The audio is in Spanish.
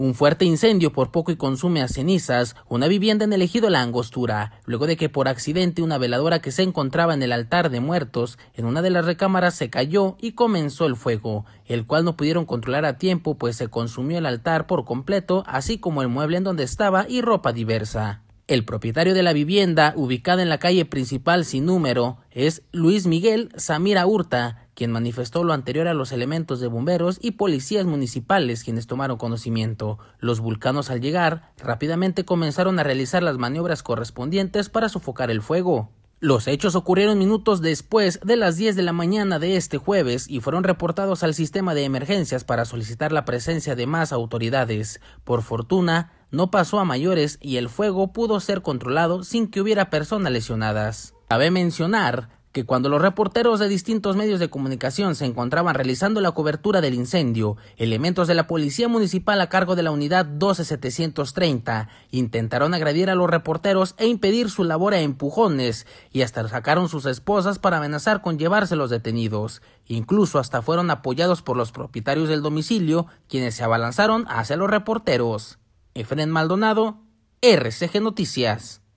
Un fuerte incendio por poco y consume a cenizas una vivienda en el ejido La Angostura, luego de que por accidente una veladora que se encontraba en el altar de muertos en una de las recámaras se cayó y comenzó el fuego, el cual no pudieron controlar a tiempo pues se consumió el altar por completo, así como el mueble en donde estaba y ropa diversa. El propietario de la vivienda, ubicada en la calle principal sin número, es Luis Miguel Samira Hurta, quien manifestó lo anterior a los elementos de bomberos y policías municipales quienes tomaron conocimiento. Los vulcanos al llegar rápidamente comenzaron a realizar las maniobras correspondientes para sofocar el fuego. Los hechos ocurrieron minutos después de las 10 de la mañana de este jueves y fueron reportados al sistema de emergencias para solicitar la presencia de más autoridades. Por fortuna, no pasó a mayores y el fuego pudo ser controlado sin que hubiera personas lesionadas. Cabe mencionar que cuando los reporteros de distintos medios de comunicación se encontraban realizando la cobertura del incendio, elementos de la Policía Municipal a cargo de la Unidad 12730 intentaron agredir a los reporteros e impedir su labor a empujones y hasta sacaron sus esposas para amenazar con llevarse los detenidos. Incluso hasta fueron apoyados por los propietarios del domicilio, quienes se abalanzaron hacia los reporteros. Efren Maldonado, RCG Noticias.